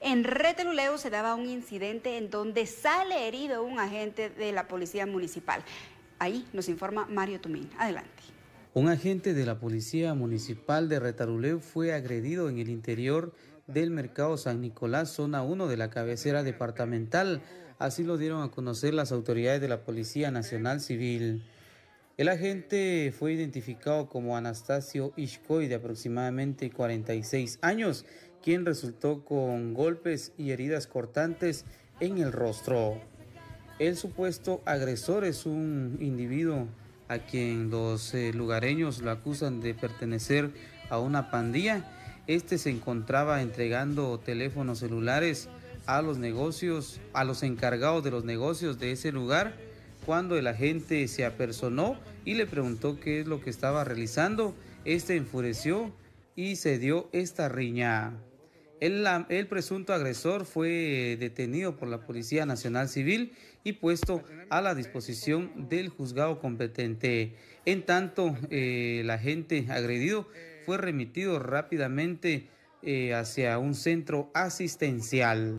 En Reteluleu se daba un incidente en donde sale herido un agente de la Policía Municipal. Ahí nos informa Mario Tumín. Adelante. Un agente de la Policía Municipal de Retaruleu fue agredido en el interior del Mercado San Nicolás, zona 1 de la cabecera departamental. Así lo dieron a conocer las autoridades de la Policía Nacional Civil. El agente fue identificado como Anastasio Ishkoy, de aproximadamente 46 años, quien resultó con golpes y heridas cortantes en el rostro. El supuesto agresor es un individuo a quien los eh, lugareños lo acusan de pertenecer a una pandilla. Este se encontraba entregando teléfonos celulares a los negocios, a los encargados de los negocios de ese lugar, cuando el agente se apersonó y le preguntó qué es lo que estaba realizando. Este enfureció y se dio esta riña. El, presunto agresor fue detenido por la Policía Nacional Civil y puesto a la disposición del juzgado competente. En tanto, la eh, el agente agredido fue remitido rápidamente eh, hacia un centro asistencial.